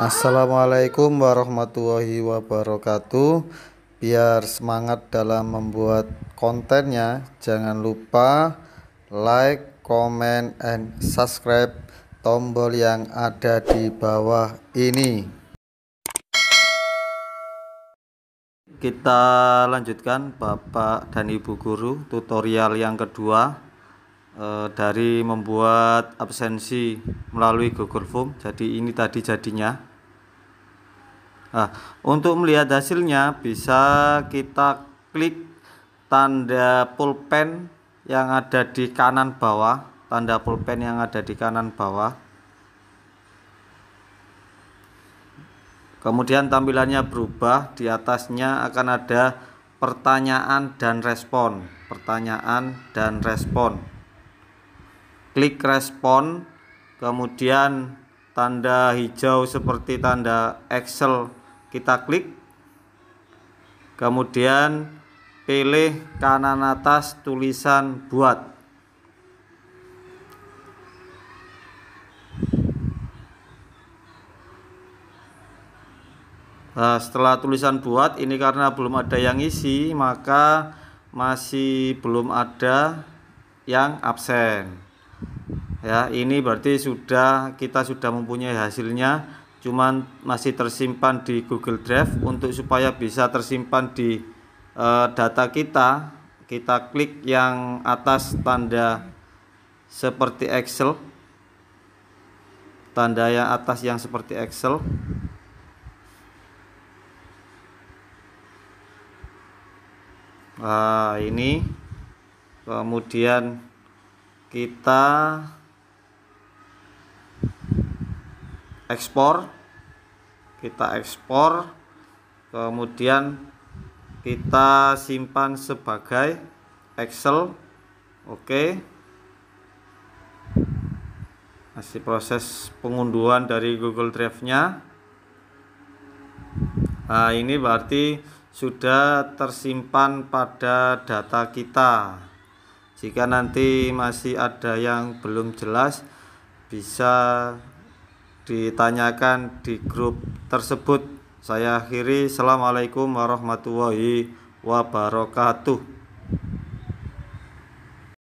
Assalamualaikum warahmatullahi wabarakatuh. Biar semangat dalam membuat kontennya, jangan lupa like, comment, and subscribe tombol yang ada di bawah ini. Kita lanjutkan Bapak dan Ibu guru tutorial yang kedua eh, dari membuat absensi melalui Google Form. Jadi ini tadi jadinya Nah, untuk melihat hasilnya bisa kita klik tanda pulpen yang ada di kanan bawah, tanda pulpen yang ada di kanan bawah. Kemudian tampilannya berubah, di atasnya akan ada pertanyaan dan respon, pertanyaan dan respon. Klik respon, kemudian tanda hijau seperti tanda Excel kita klik kemudian pilih kanan atas tulisan buat Nah, setelah tulisan buat ini karena belum ada yang isi maka masih belum ada yang absen ya ini berarti sudah kita sudah mempunyai hasilnya cuman masih tersimpan di Google Drive untuk supaya bisa tersimpan di uh, data kita kita klik yang atas tanda seperti Excel tanda yang atas yang seperti Excel nah ini kemudian kita ekspor kita ekspor kemudian kita simpan sebagai Excel oke masih proses pengunduhan dari Google Drive nya nah, ini berarti sudah tersimpan pada data kita jika nanti masih ada yang belum jelas bisa ditanyakan di grup tersebut. Saya akhiri. Assalamualaikum warahmatullahi wabarakatuh.